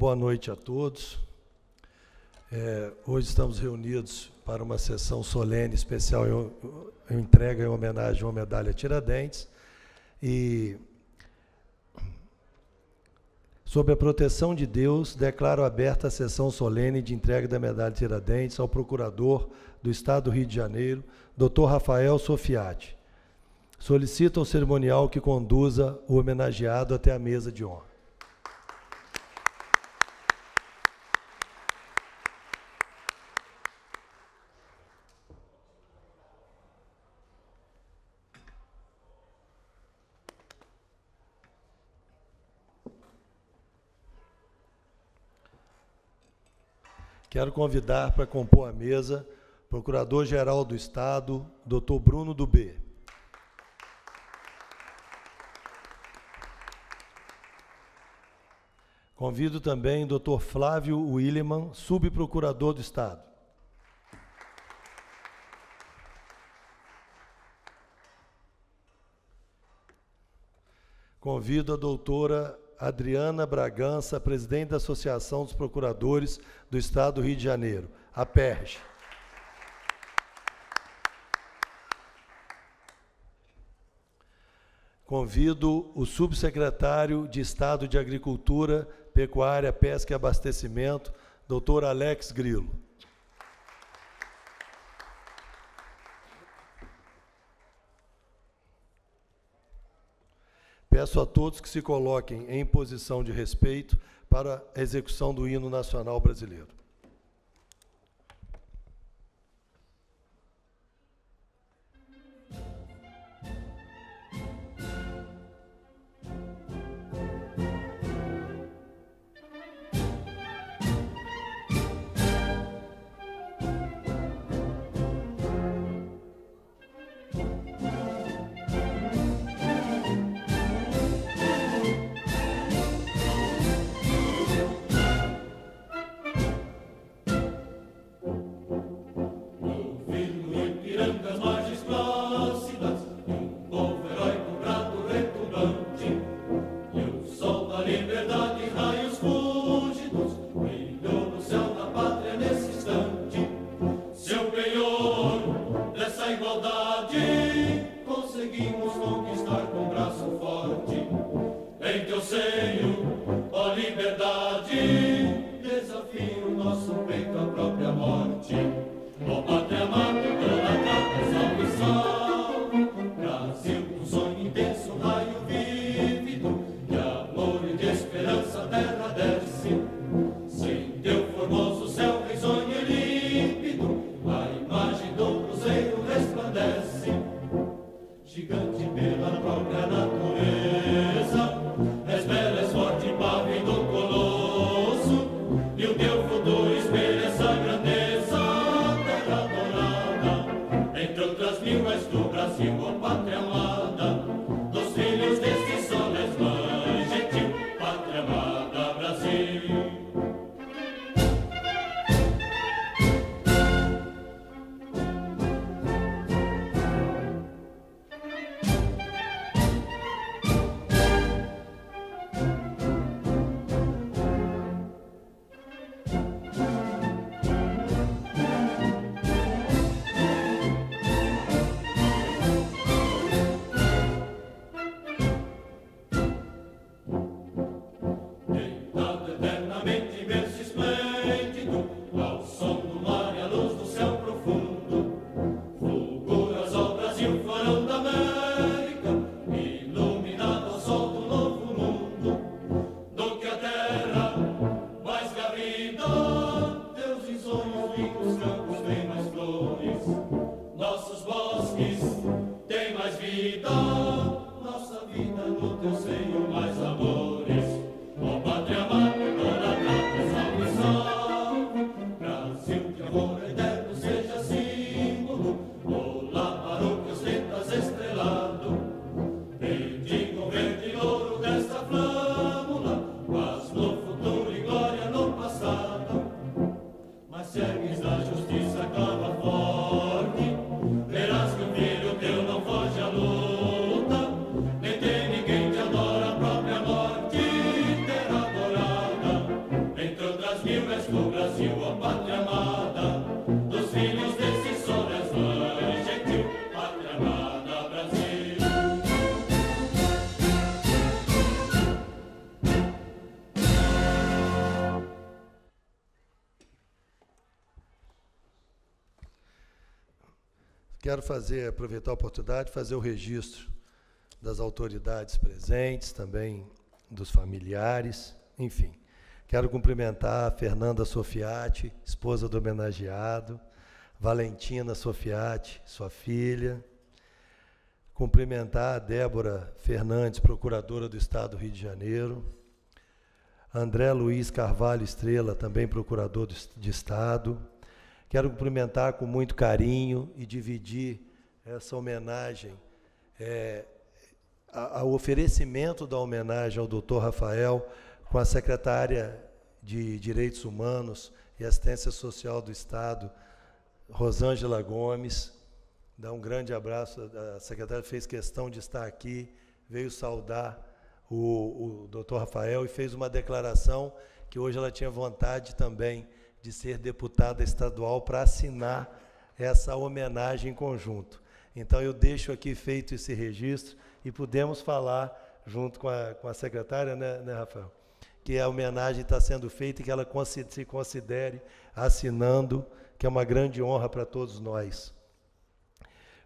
boa noite a todos. É, hoje estamos reunidos para uma sessão solene especial em, em entrega em homenagem a uma medalha Tiradentes e sob a proteção de Deus, declaro aberta a sessão solene de entrega da medalha Tiradentes ao procurador do Estado do Rio de Janeiro, Dr. Rafael Sofiati. Solicito ao cerimonial que conduza o homenageado até a mesa de honra. Quero convidar para compor a mesa Procurador-Geral do Estado, Dr. Bruno Dubê. Convido também Dr. Flávio Williman, Subprocurador do Estado. Convido a doutora Adriana Bragança, presidente da Associação dos Procuradores do Estado do Rio de Janeiro, a PERJ. Convido o subsecretário de Estado de Agricultura, Pecuária, Pesca e Abastecimento, doutor Alex Grilo. Peço a todos que se coloquem em posição de respeito para a execução do hino nacional brasileiro. igualdade conseguimos conquistar com braço forte. Em teu seio, ó liberdade, desafio nosso peito à própria morte. Ó pátria amada, toda a salve, salve. gigante pela própria natureza. Quero fazer, aproveitar a oportunidade, fazer o registro das autoridades presentes, também dos familiares, enfim. Quero cumprimentar a Fernanda Sofiati, esposa do homenageado, Valentina Sofiati, sua filha. Cumprimentar a Débora Fernandes, procuradora do Estado do Rio de Janeiro. André Luiz Carvalho Estrela, também procurador de Estado Quero cumprimentar com muito carinho e dividir essa homenagem, é, ao oferecimento da homenagem ao doutor Rafael com a secretária de Direitos Humanos e Assistência Social do Estado, Rosângela Gomes. Dá um grande abraço, a secretária fez questão de estar aqui, veio saudar o, o doutor Rafael e fez uma declaração que hoje ela tinha vontade também de ser deputada estadual para assinar essa homenagem em conjunto. Então, eu deixo aqui feito esse registro e pudemos falar junto com a, com a secretária, né, né, Rafael? Que a homenagem está sendo feita e que ela se considere assinando, que é uma grande honra para todos nós.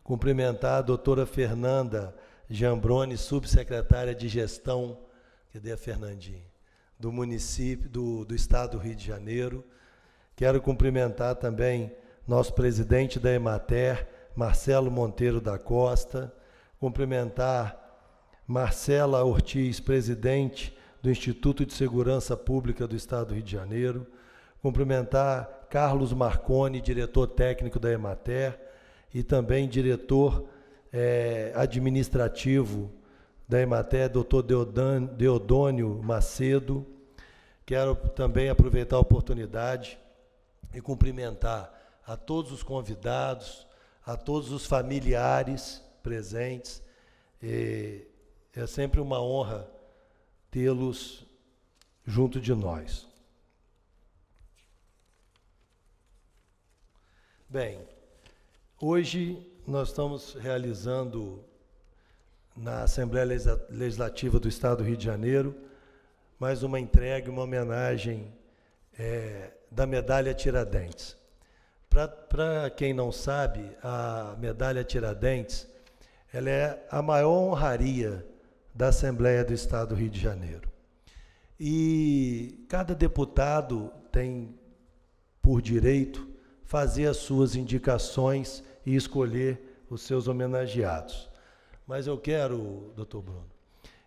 Cumprimentar a doutora Fernanda Jambrone, subsecretária de Gestão, cadê a Fernandinha? Do município, do, do Estado do Rio de Janeiro, Quero cumprimentar também nosso presidente da Emater, Marcelo Monteiro da Costa, cumprimentar Marcela Ortiz, presidente do Instituto de Segurança Pública do Estado do Rio de Janeiro, cumprimentar Carlos Marconi, diretor técnico da Emater e também diretor é, administrativo da Emater, doutor Deodônio Macedo. Quero também aproveitar a oportunidade e cumprimentar a todos os convidados, a todos os familiares presentes. E é sempre uma honra tê-los junto de nós. Bem, hoje nós estamos realizando na Assembleia Legislativa do Estado do Rio de Janeiro mais uma entrega, uma homenagem é, da medalha Tiradentes. Para quem não sabe, a medalha Tiradentes ela é a maior honraria da Assembleia do Estado do Rio de Janeiro. E cada deputado tem, por direito, fazer as suas indicações e escolher os seus homenageados. Mas eu quero, doutor Bruno,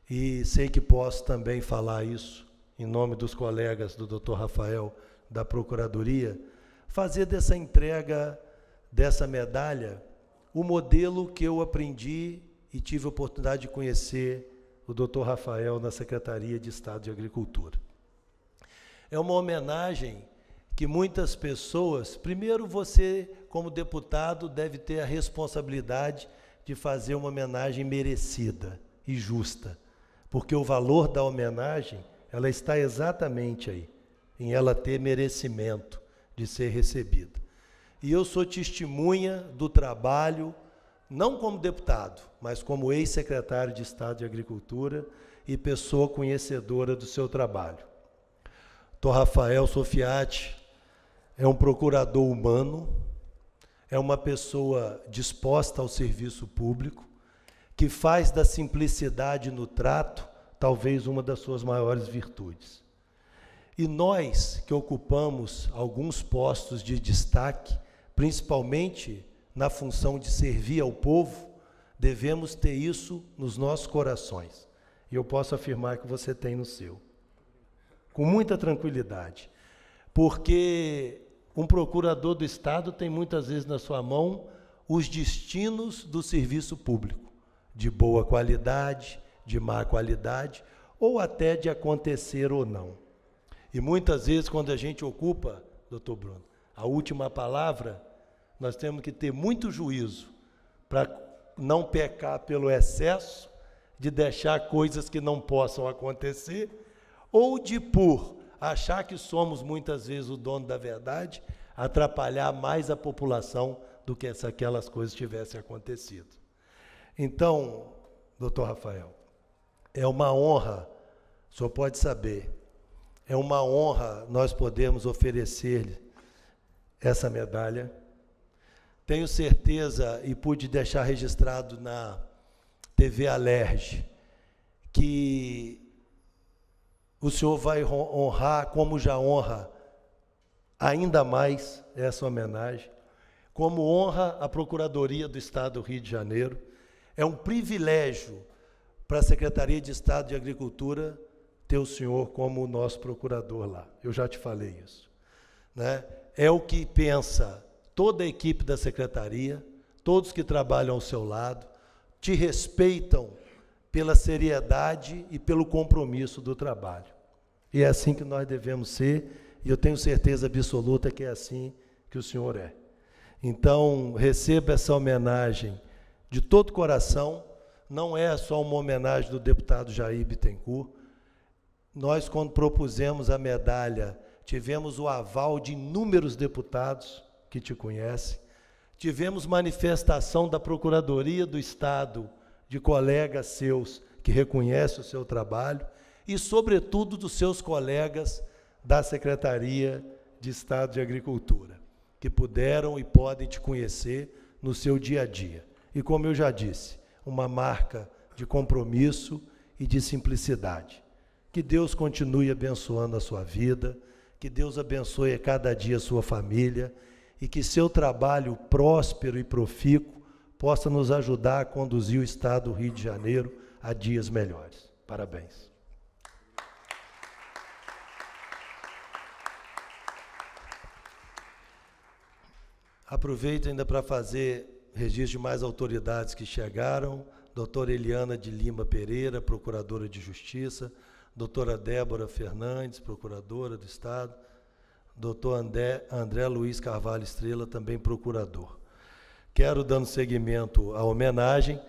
e sei que posso também falar isso em nome dos colegas do doutor Rafael da Procuradoria, fazer dessa entrega dessa medalha o modelo que eu aprendi e tive a oportunidade de conhecer o Dr. Rafael na Secretaria de Estado de Agricultura. É uma homenagem que muitas pessoas, primeiro você, como deputado, deve ter a responsabilidade de fazer uma homenagem merecida e justa, porque o valor da homenagem, ela está exatamente aí em ela ter merecimento de ser recebida. E eu sou testemunha do trabalho, não como deputado, mas como ex-secretário de Estado de Agricultura e pessoa conhecedora do seu trabalho. Tô Rafael Sofiati é um procurador humano, é uma pessoa disposta ao serviço público, que faz da simplicidade no trato talvez uma das suas maiores virtudes. E nós que ocupamos alguns postos de destaque, principalmente na função de servir ao povo, devemos ter isso nos nossos corações. E eu posso afirmar que você tem no seu. Com muita tranquilidade. Porque um procurador do Estado tem muitas vezes na sua mão os destinos do serviço público, de boa qualidade, de má qualidade, ou até de acontecer ou não. E muitas vezes, quando a gente ocupa, doutor Bruno, a última palavra, nós temos que ter muito juízo para não pecar pelo excesso, de deixar coisas que não possam acontecer, ou de por achar que somos muitas vezes o dono da verdade, atrapalhar mais a população do que se aquelas coisas tivessem acontecido. Então, doutor Rafael, é uma honra, o senhor pode saber, é uma honra nós podermos oferecer-lhe essa medalha. Tenho certeza e pude deixar registrado na TV Alerj que o senhor vai honrar como já honra ainda mais essa homenagem, como honra a Procuradoria do Estado do Rio de Janeiro. É um privilégio para a Secretaria de Estado de Agricultura ter o Senhor como nosso procurador lá. Eu já te falei isso. Né? É o que pensa toda a equipe da secretaria, todos que trabalham ao seu lado, te respeitam pela seriedade e pelo compromisso do trabalho. E é assim que nós devemos ser, e eu tenho certeza absoluta que é assim que o Senhor é. Então, receba essa homenagem de todo coração, não é só uma homenagem do deputado Jair Bittencourt, nós, quando propusemos a medalha, tivemos o aval de inúmeros deputados que te conhecem, tivemos manifestação da Procuradoria do Estado, de colegas seus que reconhecem o seu trabalho, e, sobretudo, dos seus colegas da Secretaria de Estado de Agricultura, que puderam e podem te conhecer no seu dia a dia. E, como eu já disse, uma marca de compromisso e de simplicidade. Que Deus continue abençoando a sua vida, que Deus abençoe a cada dia a sua família e que seu trabalho próspero e profícuo possa nos ajudar a conduzir o Estado do Rio de Janeiro a dias melhores. Parabéns. Aproveito ainda para fazer registro de mais autoridades que chegaram. Doutora Eliana de Lima Pereira, Procuradora de Justiça, doutora Débora Fernandes, procuradora do Estado, doutor André, André Luiz Carvalho Estrela, também procurador. Quero, dando seguimento à homenagem,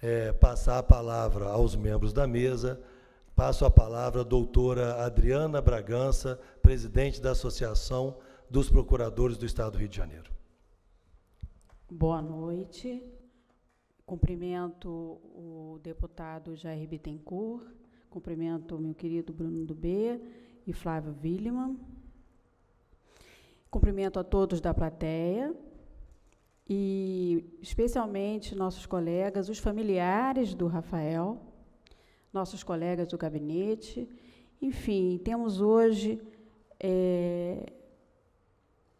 é, passar a palavra aos membros da mesa. Passo a palavra à doutora Adriana Bragança, presidente da Associação dos Procuradores do Estado do Rio de Janeiro. Boa noite. Cumprimento o deputado Jair Bittencourt, Cumprimento meu querido Bruno do B e Flávio Willemann. Cumprimento a todos da plateia e especialmente nossos colegas, os familiares do Rafael, nossos colegas do gabinete. Enfim, temos hoje é,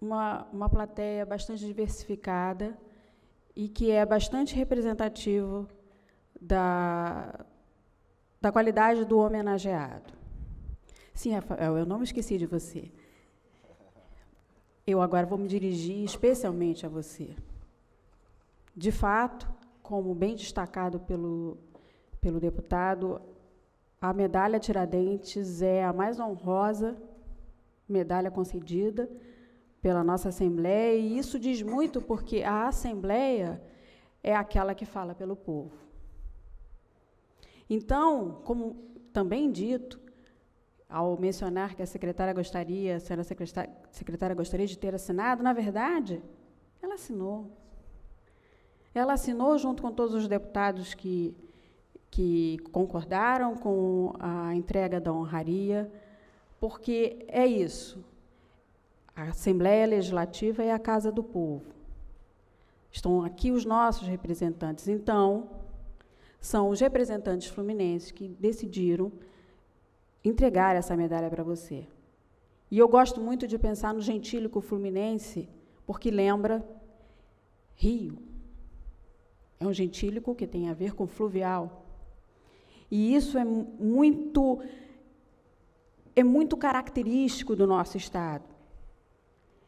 uma, uma plateia bastante diversificada e que é bastante representativo da, da qualidade do homenageado. Sim, Rafael, eu não me esqueci de você. Eu agora vou me dirigir especialmente a você. De fato, como bem destacado pelo, pelo deputado, a medalha Tiradentes é a mais honrosa medalha concedida pela nossa Assembleia, e isso diz muito porque a Assembleia é aquela que fala pelo povo. Então, como também dito, ao mencionar que a secretária gostaria, a senhora secretária gostaria de ter assinado, na verdade, ela assinou. Ela assinou junto com todos os deputados que, que concordaram com a entrega da honraria, porque é isso. A Assembleia Legislativa é a casa do povo. Estão aqui os nossos representantes. Então, são os representantes fluminenses que decidiram entregar essa medalha para você. E eu gosto muito de pensar no gentílico fluminense, porque lembra Rio. É um gentílico que tem a ver com fluvial. E isso é muito é muito característico do nosso estado.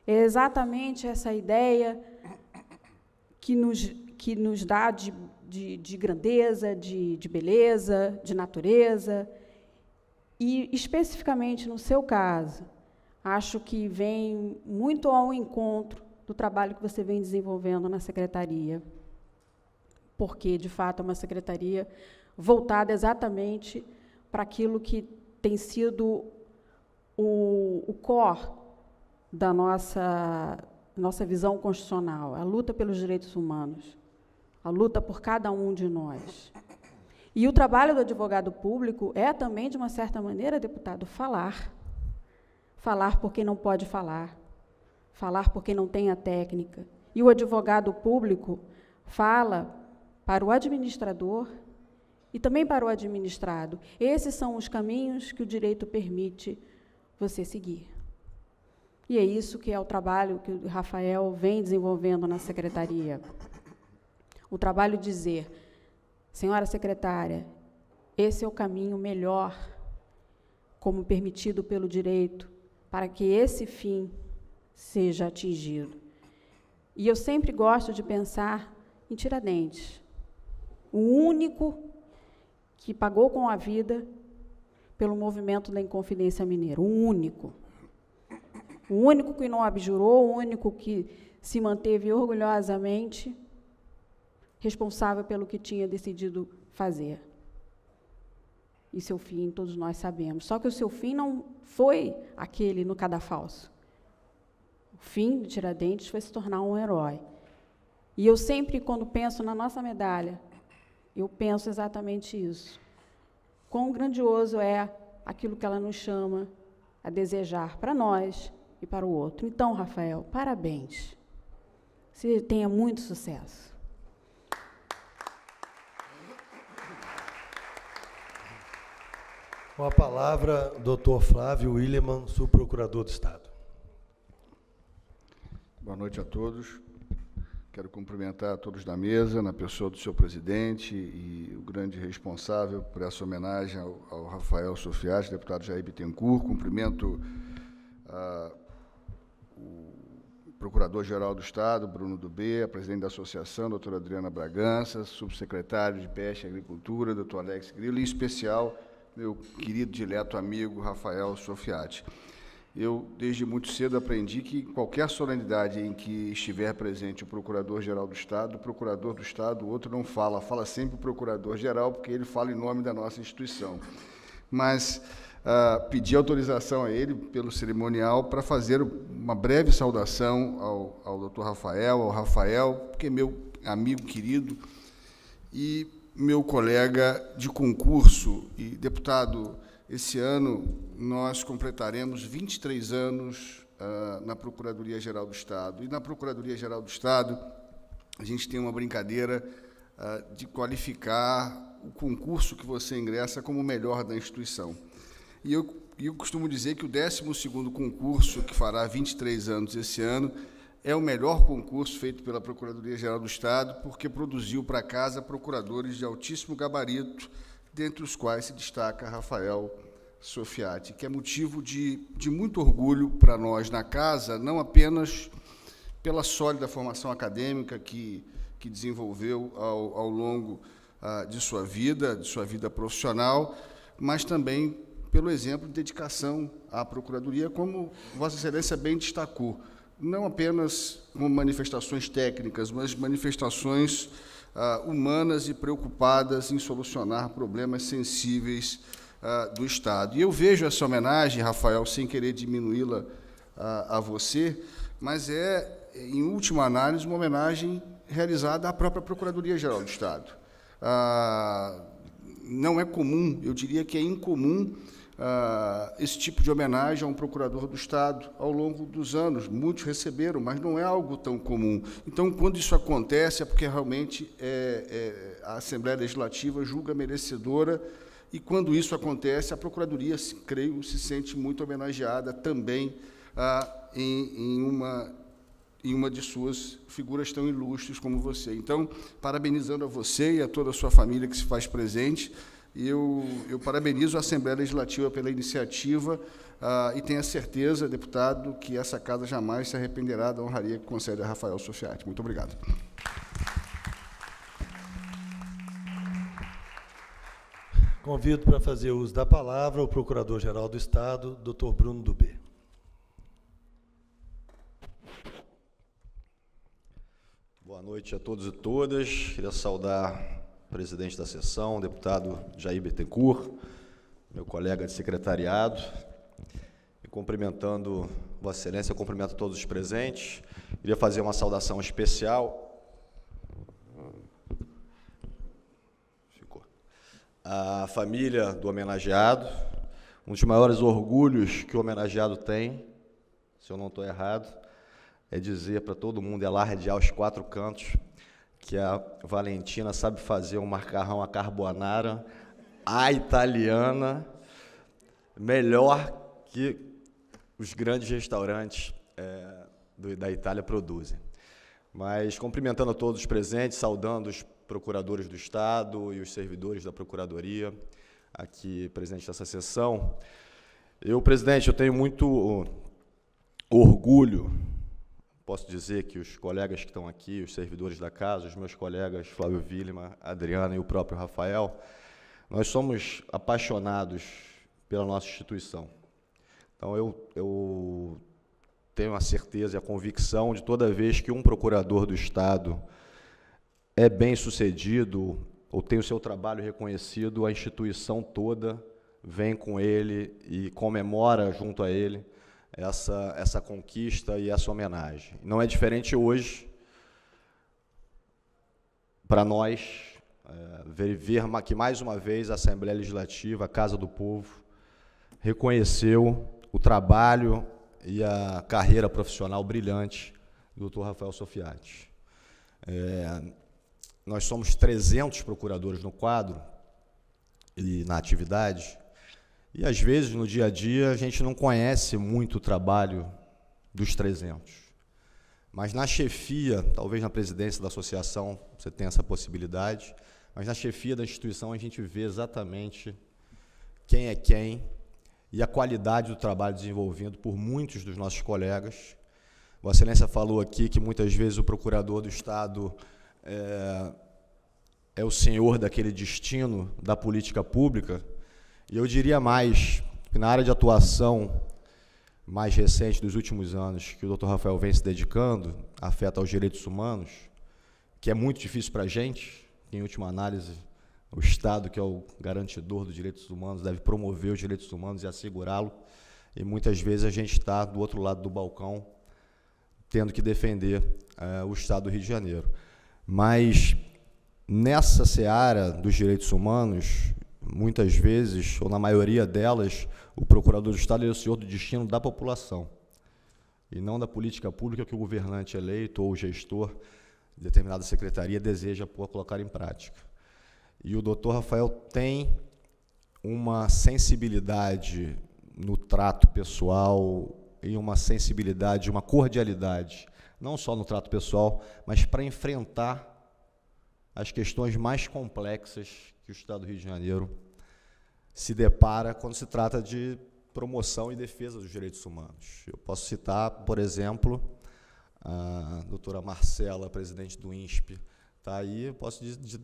É exatamente essa ideia que nos que nos dá de de, de grandeza, de, de beleza, de natureza. E, especificamente no seu caso, acho que vem muito ao encontro do trabalho que você vem desenvolvendo na secretaria, porque, de fato, é uma secretaria voltada exatamente para aquilo que tem sido o, o core da nossa, nossa visão constitucional, a luta pelos direitos humanos a luta por cada um de nós. E o trabalho do advogado público é também, de uma certa maneira, deputado, falar. Falar por quem não pode falar, falar por quem não tem a técnica. E o advogado público fala para o administrador e também para o administrado. Esses são os caminhos que o direito permite você seguir. E é isso que é o trabalho que o Rafael vem desenvolvendo na secretaria o trabalho dizer: Senhora secretária, esse é o caminho melhor, como permitido pelo direito, para que esse fim seja atingido. E eu sempre gosto de pensar em Tiradentes, o único que pagou com a vida pelo movimento da Inconfidência Mineira, o único. O único que não abjurou, o único que se manteve orgulhosamente responsável pelo que tinha decidido fazer. E seu fim, todos nós sabemos. Só que o seu fim não foi aquele no cadafalso. O fim de Tiradentes foi se tornar um herói. E eu sempre, quando penso na nossa medalha, eu penso exatamente isso. Quão grandioso é aquilo que ela nos chama a desejar para nós e para o outro. Então, Rafael, parabéns. Você tenha muito sucesso. Com a palavra, doutor Flávio Willeman, subprocurador do Estado. Boa noite a todos. Quero cumprimentar a todos da mesa, na pessoa do seu presidente e o grande responsável por essa homenagem ao, ao Rafael Sofiati, deputado Jair Bittencourt. Cumprimento ah, o procurador-geral do Estado, Bruno Dubê, a presidente da associação, doutora Adriana Bragança, subsecretário de Peste e Agricultura, doutor Alex Grillo, em especial meu querido, dileto amigo Rafael Sofiati. Eu, desde muito cedo, aprendi que qualquer solenidade em que estiver presente o Procurador-Geral do Estado, o Procurador do Estado, o outro não fala, fala sempre o Procurador-Geral, porque ele fala em nome da nossa instituição. Mas uh, pedi autorização a ele, pelo cerimonial, para fazer uma breve saudação ao, ao doutor Rafael, ao Rafael, que é meu amigo querido, e meu colega de concurso e deputado. Esse ano nós completaremos 23 anos uh, na Procuradoria-Geral do Estado. E na Procuradoria-Geral do Estado, a gente tem uma brincadeira uh, de qualificar o concurso que você ingressa como o melhor da instituição. E eu, eu costumo dizer que o 12º concurso, que fará 23 anos esse ano, é o melhor concurso feito pela Procuradoria-Geral do Estado, porque produziu para casa procuradores de altíssimo gabarito, dentre os quais se destaca Rafael Sofiati, que é motivo de, de muito orgulho para nós na casa, não apenas pela sólida formação acadêmica que, que desenvolveu ao, ao longo ah, de sua vida, de sua vida profissional, mas também pelo exemplo de dedicação à Procuradoria, como Vossa Excelência bem destacou não apenas com manifestações técnicas, mas manifestações ah, humanas e preocupadas em solucionar problemas sensíveis ah, do Estado. E eu vejo essa homenagem, Rafael, sem querer diminuí-la ah, a você, mas é, em última análise, uma homenagem realizada à própria Procuradoria-Geral do Estado. Ah, não é comum, eu diria que é incomum ah, esse tipo de homenagem a um procurador do Estado ao longo dos anos. Muitos receberam, mas não é algo tão comum. Então, quando isso acontece, é porque realmente é, é, a Assembleia Legislativa julga merecedora. E quando isso acontece, a Procuradoria, creio, se sente muito homenageada também ah, em, em, uma, em uma de suas figuras tão ilustres como você. Então, parabenizando a você e a toda a sua família que se faz presente. Eu, eu parabenizo a Assembleia Legislativa pela iniciativa ah, e tenho a certeza, deputado, que essa casa jamais se arrependerá da honraria que concede a Rafael Sofiati. Muito obrigado. Convido para fazer uso da palavra o Procurador-Geral do Estado, Dr. Bruno Dubê. Boa noite a todos e todas. Queria saudar presidente da sessão, deputado Jair Bettencourt, meu colega de secretariado, e cumprimentando Vossa Excelência, cumprimento todos os presentes. Queria fazer uma saudação especial. Ficou. A família do homenageado, um dos maiores orgulhos que o homenageado tem, se eu não estou errado, é dizer para todo mundo, é alardear os quatro cantos que a Valentina sabe fazer um macarrão à carbonara, a italiana, melhor que os grandes restaurantes é, do, da Itália produzem. Mas cumprimentando a todos os presentes, saudando os procuradores do Estado e os servidores da Procuradoria aqui presente nessa sessão. Eu, presidente, eu tenho muito orgulho Posso dizer que os colegas que estão aqui, os servidores da casa, os meus colegas Flávio Vilma, Adriana e o próprio Rafael, nós somos apaixonados pela nossa instituição. Então, eu, eu tenho a certeza e a convicção de toda vez que um procurador do Estado é bem sucedido ou tem o seu trabalho reconhecido, a instituição toda vem com ele e comemora junto a ele essa, essa conquista e essa homenagem. Não é diferente hoje para nós é, ver, ver que mais uma vez a Assembleia Legislativa, a Casa do Povo, reconheceu o trabalho e a carreira profissional brilhante do Dr. Rafael Sofiati. É, nós somos 300 procuradores no quadro e na atividade, e às vezes no dia a dia a gente não conhece muito o trabalho dos 300. Mas na chefia, talvez na presidência da associação você tenha essa possibilidade, mas na chefia da instituição a gente vê exatamente quem é quem e a qualidade do trabalho desenvolvido por muitos dos nossos colegas. Vossa Excelência falou aqui que muitas vezes o procurador do Estado é, é o senhor daquele destino da política pública e eu diria mais que na área de atuação mais recente dos últimos anos que o Dr. Rafael vem se dedicando, afeta aos direitos humanos, que é muito difícil para a gente, em última análise, o Estado, que é o garantidor dos direitos humanos, deve promover os direitos humanos e assegurá-lo, e muitas vezes a gente está do outro lado do balcão, tendo que defender eh, o Estado do Rio de Janeiro. Mas nessa seara dos direitos humanos, muitas vezes, ou na maioria delas, o procurador do Estado é o senhor do destino da população e não da política pública que o governante eleito ou o gestor de determinada secretaria deseja colocar em prática. E o doutor Rafael tem uma sensibilidade no trato pessoal e uma sensibilidade, uma cordialidade, não só no trato pessoal, mas para enfrentar as questões mais complexas que o Estado do Rio de Janeiro se depara quando se trata de promoção e defesa dos direitos humanos. Eu posso citar, por exemplo, a doutora Marcela, presidente do INSP, está aí, eu posso de, de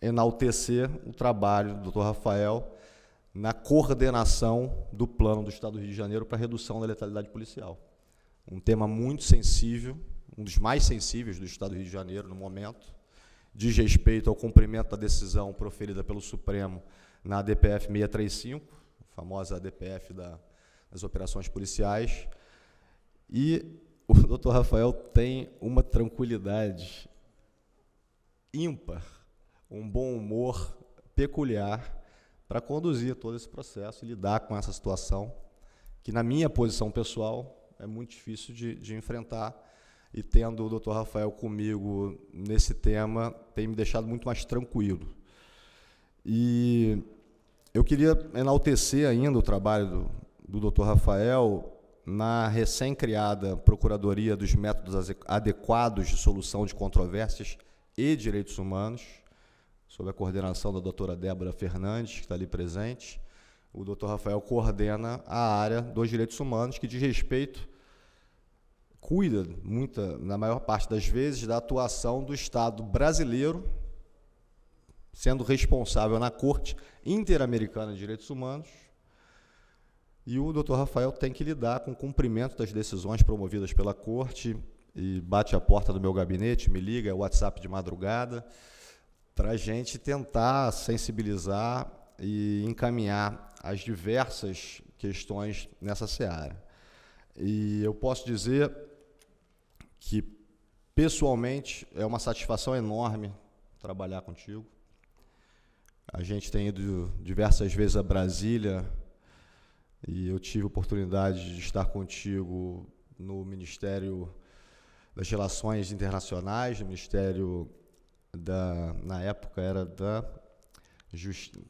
enaltecer o trabalho do doutor Rafael na coordenação do plano do Estado do Rio de Janeiro para redução da letalidade policial. Um tema muito sensível, um dos mais sensíveis do Estado do Rio de Janeiro no momento, diz respeito ao cumprimento da decisão proferida pelo Supremo na ADPF 635, a famosa ADPF da, das operações policiais. E o doutor Rafael tem uma tranquilidade ímpar, um bom humor peculiar para conduzir todo esse processo e lidar com essa situação, que na minha posição pessoal é muito difícil de, de enfrentar, e tendo o Dr. Rafael comigo nesse tema tem me deixado muito mais tranquilo. E eu queria enaltecer ainda o trabalho do, do Dr. Rafael na recém-criada Procuradoria dos Métodos Adequados de Solução de Controvérsias e Direitos Humanos, sob a coordenação da doutora Débora Fernandes, que está ali presente. O doutor Rafael coordena a área dos direitos humanos, que diz respeito cuida, muita, na maior parte das vezes, da atuação do Estado brasileiro, sendo responsável na Corte Interamericana de Direitos Humanos, e o doutor Rafael tem que lidar com o cumprimento das decisões promovidas pela corte e bate a porta do meu gabinete, me liga, é WhatsApp de madrugada, para a gente tentar sensibilizar e encaminhar as diversas questões nessa seara. E eu posso dizer que pessoalmente é uma satisfação enorme trabalhar contigo. A gente tem ido diversas vezes a Brasília e eu tive a oportunidade de estar contigo no Ministério das Relações Internacionais, no Ministério da, na época era da Justi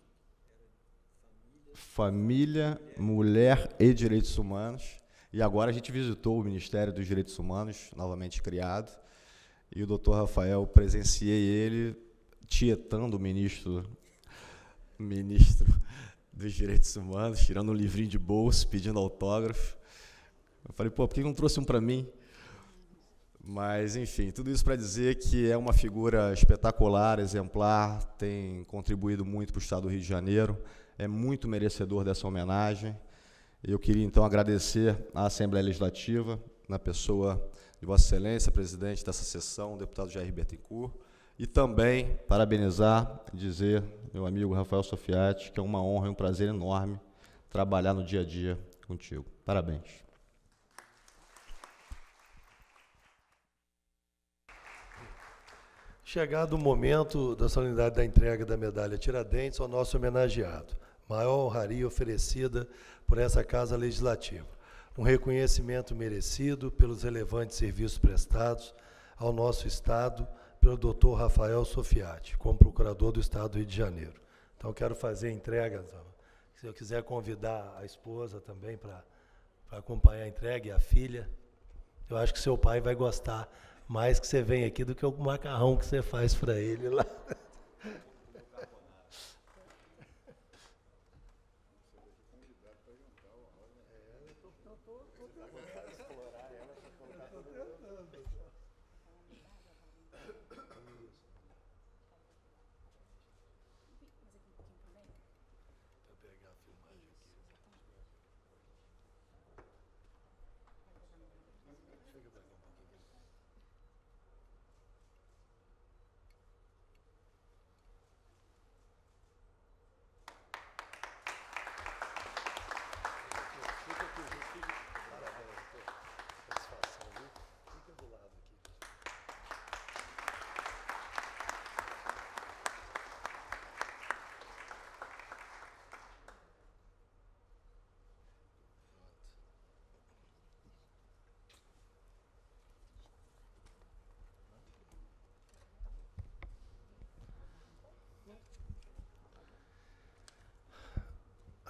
Família, Mulher e Direitos Humanos. E agora a gente visitou o Ministério dos Direitos Humanos, novamente criado, e o doutor Rafael, presenciei ele tietando o ministro, ministro dos Direitos Humanos, tirando um livrinho de bolso, pedindo autógrafo. Eu falei, pô, por que não trouxe um para mim? Mas, enfim, tudo isso para dizer que é uma figura espetacular, exemplar, tem contribuído muito para o Estado do Rio de Janeiro, é muito merecedor dessa homenagem. Eu queria então agradecer à Assembleia Legislativa, na pessoa de Vossa Excelência, presidente dessa sessão, deputado Jair Bettencourt, e também parabenizar, dizer, meu amigo Rafael Sofiati, que é uma honra e um prazer enorme trabalhar no dia a dia contigo. Parabéns. Chegado o momento da solenidade da entrega da medalha Tiradentes ao nosso homenageado, maior honraria oferecida por essa Casa Legislativa. Um reconhecimento merecido pelos relevantes serviços prestados ao nosso Estado pelo Dr. Rafael Sofiati, como Procurador do Estado do Rio de Janeiro. Então, quero fazer entregas. Se eu quiser convidar a esposa também para acompanhar a entrega e a filha, eu acho que seu pai vai gostar mais que você vem aqui do que o macarrão que você faz para ele lá.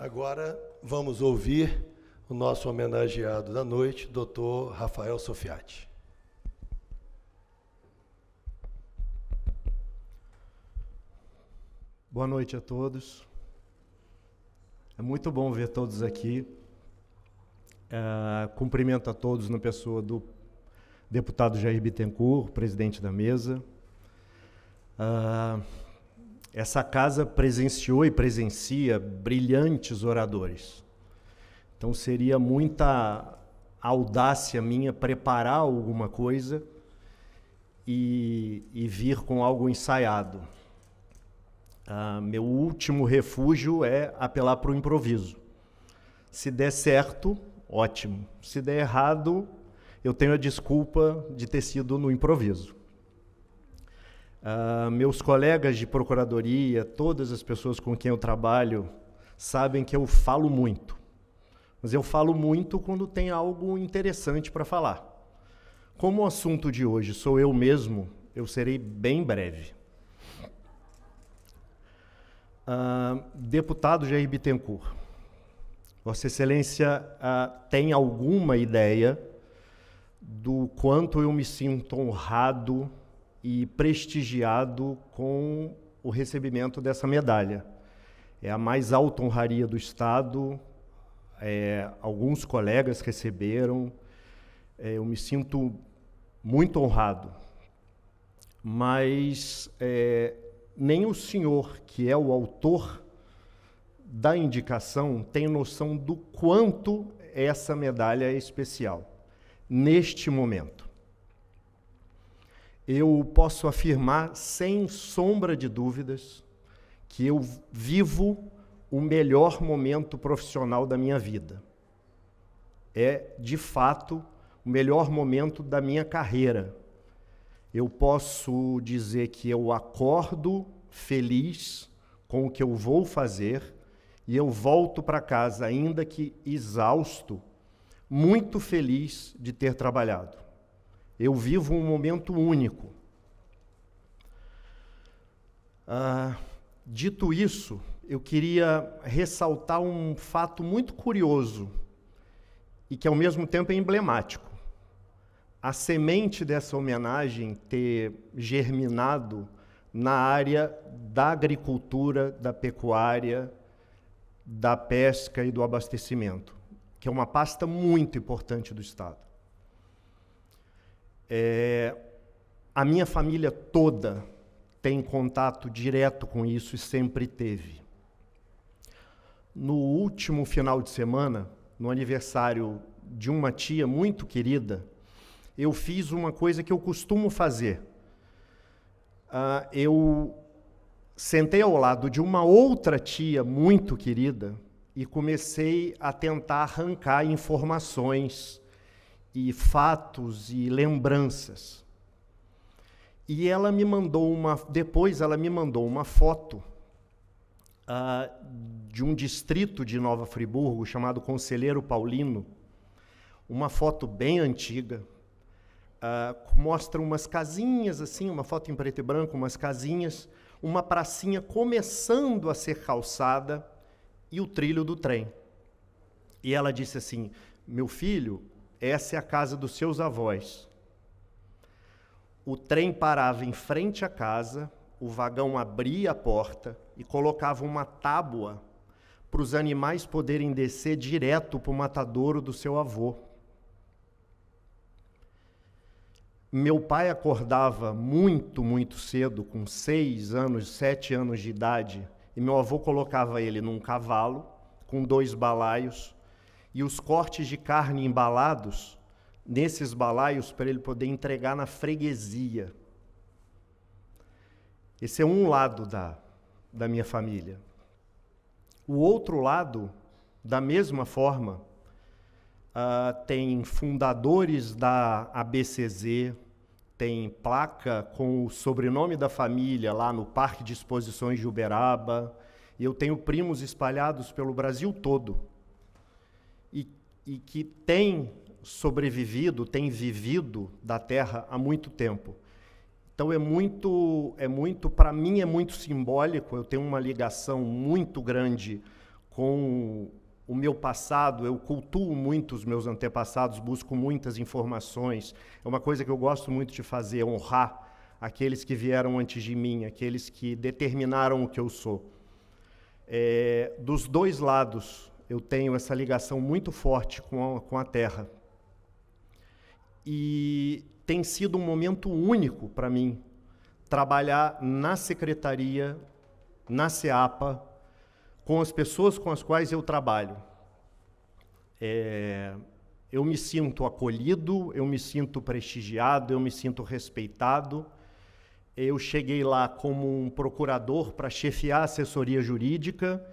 Agora vamos ouvir o nosso homenageado da noite, doutor Rafael Sofiati. Boa noite a todos. É muito bom ver todos aqui. É, cumprimento a todos na pessoa do deputado Jair Bittencourt, presidente da mesa. É, essa casa presenciou e presencia brilhantes oradores. Então seria muita audácia minha preparar alguma coisa e, e vir com algo ensaiado. Ah, meu último refúgio é apelar para o improviso. Se der certo, ótimo. Se der errado, eu tenho a desculpa de ter sido no improviso. Uh, meus colegas de procuradoria, todas as pessoas com quem eu trabalho, sabem que eu falo muito. Mas eu falo muito quando tem algo interessante para falar. Como o assunto de hoje sou eu mesmo, eu serei bem breve. Uh, deputado Jair Bittencourt, Vossa Excelência uh, tem alguma ideia do quanto eu me sinto honrado e prestigiado com o recebimento dessa medalha. É a mais alta honraria do Estado, é, alguns colegas receberam, é, eu me sinto muito honrado. Mas é, nem o senhor, que é o autor da indicação, tem noção do quanto essa medalha é especial neste momento eu posso afirmar sem sombra de dúvidas que eu vivo o melhor momento profissional da minha vida. É, de fato, o melhor momento da minha carreira. Eu posso dizer que eu acordo feliz com o que eu vou fazer e eu volto para casa, ainda que exausto, muito feliz de ter trabalhado. Eu vivo um momento único. Ah, dito isso, eu queria ressaltar um fato muito curioso e que ao mesmo tempo é emblemático. A semente dessa homenagem ter germinado na área da agricultura, da pecuária, da pesca e do abastecimento, que é uma pasta muito importante do Estado. É, a minha família toda tem contato direto com isso e sempre teve. No último final de semana, no aniversário de uma tia muito querida, eu fiz uma coisa que eu costumo fazer. Uh, eu sentei ao lado de uma outra tia muito querida e comecei a tentar arrancar informações e fatos e lembranças. E ela me mandou uma, depois ela me mandou uma foto uh, de um distrito de Nova Friburgo chamado Conselheiro Paulino, uma foto bem antiga, uh, mostra umas casinhas assim, uma foto em preto e branco, umas casinhas, uma pracinha começando a ser calçada e o trilho do trem. E ela disse assim: "Meu filho, essa é a casa dos seus avós. O trem parava em frente à casa, o vagão abria a porta e colocava uma tábua para os animais poderem descer direto para o matadouro do seu avô. Meu pai acordava muito, muito cedo, com seis anos, sete anos de idade, e meu avô colocava ele num cavalo com dois balaios e os cortes de carne embalados nesses balaios para ele poder entregar na freguesia. Esse é um lado da, da minha família. O outro lado, da mesma forma, uh, tem fundadores da ABCZ, tem placa com o sobrenome da família lá no Parque de Exposições de Uberaba, e eu tenho primos espalhados pelo Brasil todo e que tem sobrevivido, tem vivido da terra há muito tempo. Então é muito, é muito, para mim é muito simbólico. Eu tenho uma ligação muito grande com o meu passado. Eu cultuo muito os meus antepassados, busco muitas informações. É uma coisa que eu gosto muito de fazer, é honrar aqueles que vieram antes de mim, aqueles que determinaram o que eu sou. É, dos dois lados eu tenho essa ligação muito forte com a, com a terra. E tem sido um momento único para mim trabalhar na secretaria, na SEAPA, com as pessoas com as quais eu trabalho. É, eu me sinto acolhido, eu me sinto prestigiado, eu me sinto respeitado. Eu cheguei lá como um procurador para chefiar a assessoria jurídica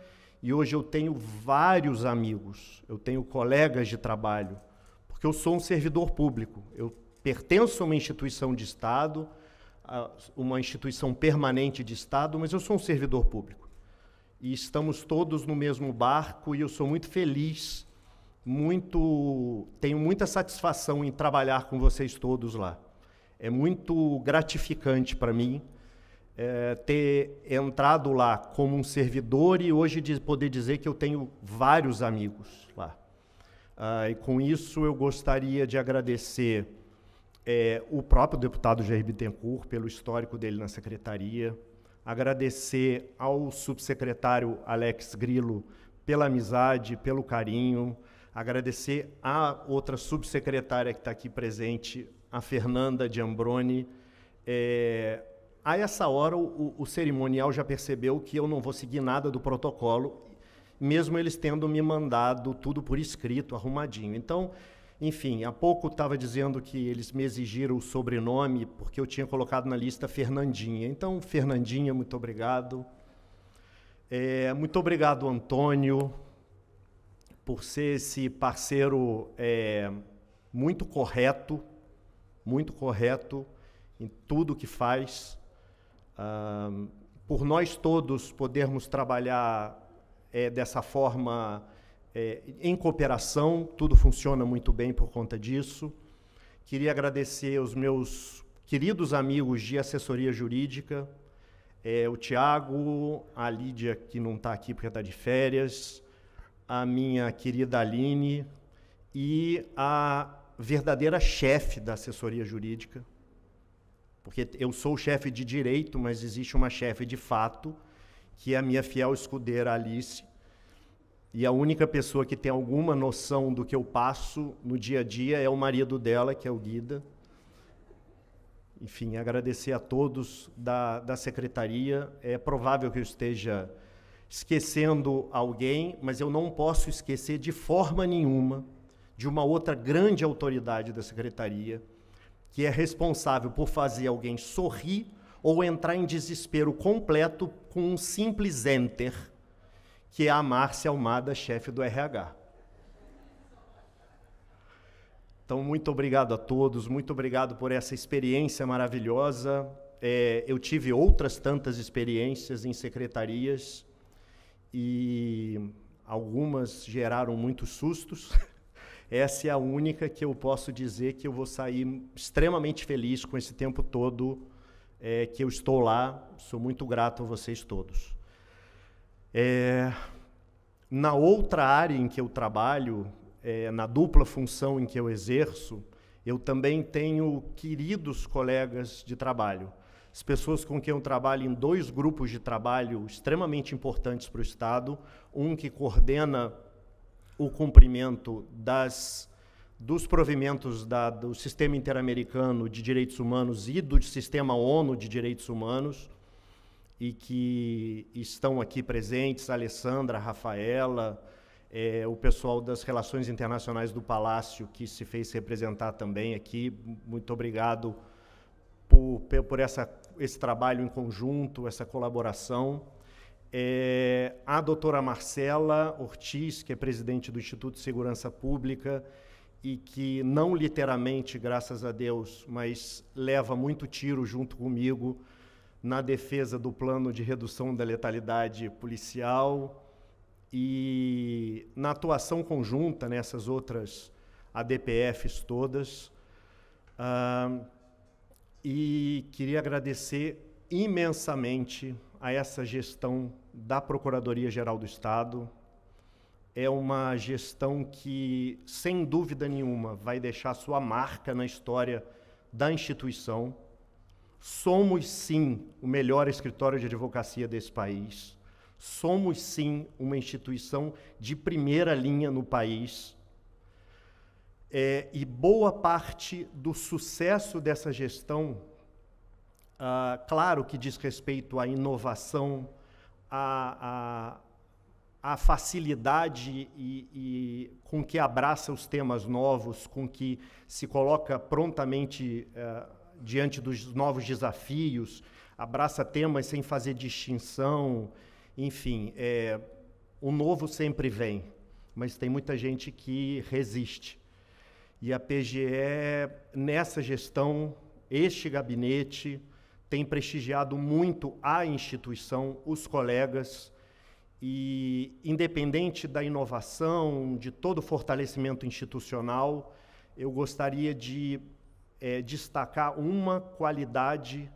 e hoje eu tenho vários amigos, eu tenho colegas de trabalho, porque eu sou um servidor público. Eu pertenço a uma instituição de Estado, uma instituição permanente de Estado, mas eu sou um servidor público. E estamos todos no mesmo barco e eu sou muito feliz, muito tenho muita satisfação em trabalhar com vocês todos lá. É muito gratificante para mim é, ter entrado lá como um servidor e hoje de poder dizer que eu tenho vários amigos lá. Ah, e com isso eu gostaria de agradecer é, o próprio deputado Jair Bittencourt pelo histórico dele na secretaria, agradecer ao subsecretário Alex Grilo pela amizade, pelo carinho, agradecer a outra subsecretária que está aqui presente, a Fernanda Giambroni, é, a essa hora, o, o cerimonial já percebeu que eu não vou seguir nada do protocolo, mesmo eles tendo me mandado tudo por escrito, arrumadinho. Então, enfim, há pouco estava dizendo que eles me exigiram o sobrenome porque eu tinha colocado na lista Fernandinha. Então, Fernandinha, muito obrigado. É, muito obrigado, Antônio, por ser esse parceiro é, muito correto, muito correto em tudo que faz por nós todos podermos trabalhar é, dessa forma é, em cooperação, tudo funciona muito bem por conta disso. Queria agradecer os meus queridos amigos de assessoria jurídica, é, o Tiago, a Lídia, que não está aqui porque está de férias, a minha querida Aline e a verdadeira chefe da assessoria jurídica, porque eu sou chefe de direito, mas existe uma chefe de fato, que é a minha fiel escudeira Alice. E a única pessoa que tem alguma noção do que eu passo no dia a dia é o marido dela, que é o Guida. Enfim, agradecer a todos da, da secretaria. É provável que eu esteja esquecendo alguém, mas eu não posso esquecer de forma nenhuma de uma outra grande autoridade da secretaria, que é responsável por fazer alguém sorrir ou entrar em desespero completo com um simples enter, que é a Márcia Almada, chefe do RH. Então, muito obrigado a todos, muito obrigado por essa experiência maravilhosa. É, eu tive outras tantas experiências em secretarias e algumas geraram muitos sustos. Essa é a única que eu posso dizer que eu vou sair extremamente feliz com esse tempo todo é, que eu estou lá. Sou muito grato a vocês todos. É, na outra área em que eu trabalho, é, na dupla função em que eu exerço, eu também tenho queridos colegas de trabalho. As pessoas com quem eu trabalho em dois grupos de trabalho extremamente importantes para o Estado: um que coordena o cumprimento das dos provimentos da, do sistema interamericano de direitos humanos e do sistema ONU de direitos humanos e que estão aqui presentes Alessandra, Rafaela, é, o pessoal das relações internacionais do Palácio que se fez representar também aqui. Muito obrigado por, por essa, esse trabalho em conjunto, essa colaboração é, a doutora Marcela Ortiz, que é presidente do Instituto de Segurança Pública e que, não literalmente, graças a Deus, mas leva muito tiro junto comigo na defesa do plano de redução da letalidade policial e na atuação conjunta nessas outras ADPFs todas. Ah, e queria agradecer imensamente a essa gestão da Procuradoria-Geral do Estado. É uma gestão que, sem dúvida nenhuma, vai deixar sua marca na história da instituição. Somos, sim, o melhor escritório de advocacia desse país. Somos, sim, uma instituição de primeira linha no país. É, e boa parte do sucesso dessa gestão ah, claro que diz respeito à inovação, à, à, à facilidade e, e, com que abraça os temas novos, com que se coloca prontamente uh, diante dos novos desafios, abraça temas sem fazer distinção, enfim, é, o novo sempre vem, mas tem muita gente que resiste. E a PGE, nessa gestão, este gabinete, tem prestigiado muito a instituição, os colegas, e independente da inovação, de todo o fortalecimento institucional, eu gostaria de é, destacar uma qualidade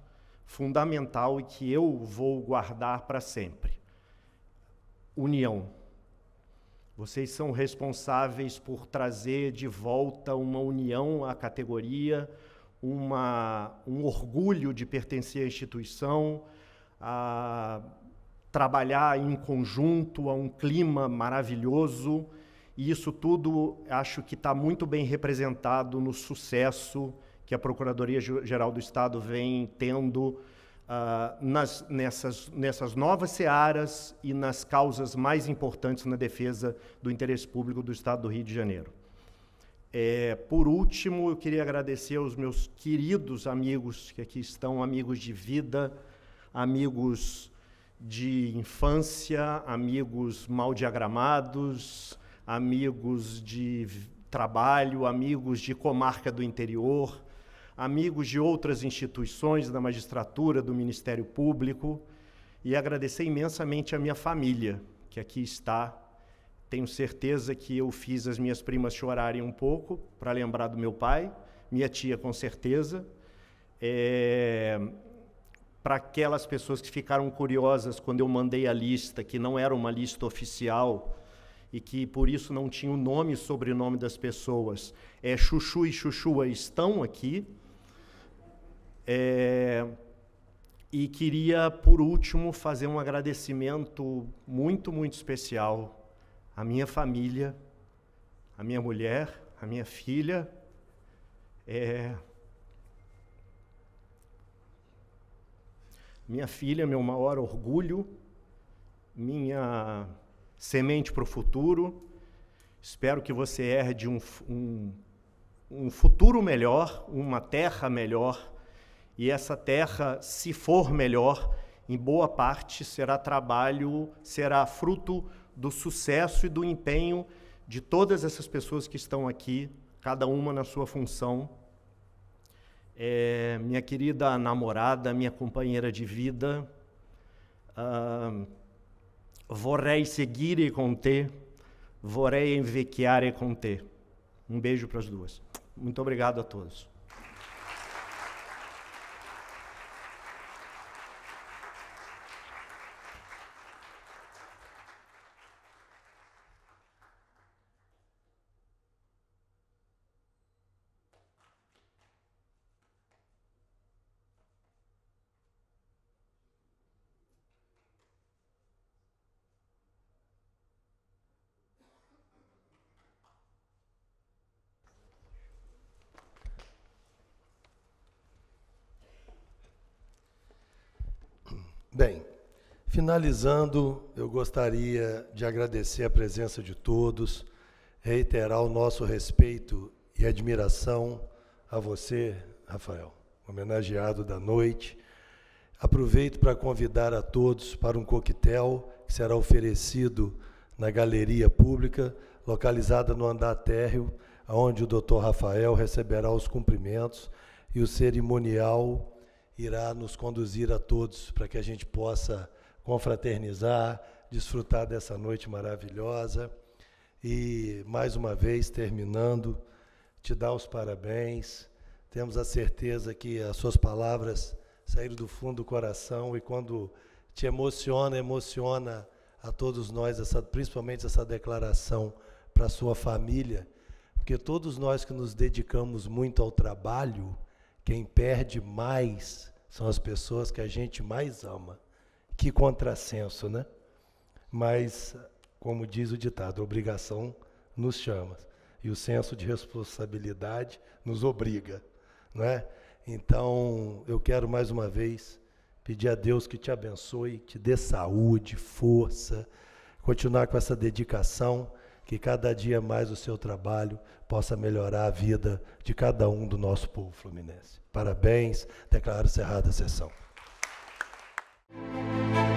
fundamental e que eu vou guardar para sempre: união. Vocês são responsáveis por trazer de volta uma união à categoria, uma, um orgulho de pertencer à instituição, a trabalhar em conjunto, a um clima maravilhoso. E isso tudo acho que está muito bem representado no sucesso que a Procuradoria-Geral do Estado vem tendo Uh, nas, nessas, nessas novas searas e nas causas mais importantes na defesa do interesse público do Estado do Rio de Janeiro. É, por último, eu queria agradecer aos meus queridos amigos que aqui estão, amigos de vida, amigos de infância, amigos mal diagramados, amigos de trabalho, amigos de comarca do interior, amigos de outras instituições da magistratura, do Ministério Público, e agradecer imensamente a minha família, que aqui está tenho certeza que eu fiz as minhas primas chorarem um pouco para lembrar do meu pai, minha tia com certeza. É... Para aquelas pessoas que ficaram curiosas quando eu mandei a lista, que não era uma lista oficial e que por isso não tinha o nome e sobrenome das pessoas, é Chuchu e Chuchua estão aqui. É... E queria, por último, fazer um agradecimento muito, muito especial a minha família, a minha mulher, a minha filha. É... Minha filha, meu maior orgulho, minha semente para o futuro. Espero que você herde um, um, um futuro melhor, uma terra melhor. E essa terra, se for melhor, em boa parte será trabalho, será fruto do sucesso e do empenho de todas essas pessoas que estão aqui, cada uma na sua função. É, minha querida namorada, minha companheira de vida, uh, vorrei seguir e te, vorrei invecchiare e te. Um beijo para as duas. Muito obrigado a todos. Finalizando, eu gostaria de agradecer a presença de todos, reiterar o nosso respeito e admiração a você, Rafael, homenageado da noite. Aproveito para convidar a todos para um coquetel que será oferecido na galeria pública, localizada no andar térreo, onde o Dr. Rafael receberá os cumprimentos e o cerimonial irá nos conduzir a todos para que a gente possa confraternizar, desfrutar dessa noite maravilhosa. E, mais uma vez, terminando, te dar os parabéns. Temos a certeza que as suas palavras saíram do fundo do coração e, quando te emociona, emociona a todos nós, essa, principalmente essa declaração para a sua família, porque todos nós que nos dedicamos muito ao trabalho, quem perde mais são as pessoas que a gente mais ama. Que contrassenso, né? Mas, como diz o ditado, obrigação nos chama. E o senso de responsabilidade nos obriga, não é? Então, eu quero mais uma vez pedir a Deus que te abençoe, te dê saúde, força, continuar com essa dedicação, que cada dia mais o seu trabalho possa melhorar a vida de cada um do nosso povo fluminense. Parabéns, declaro cerrada a sessão. Thank you.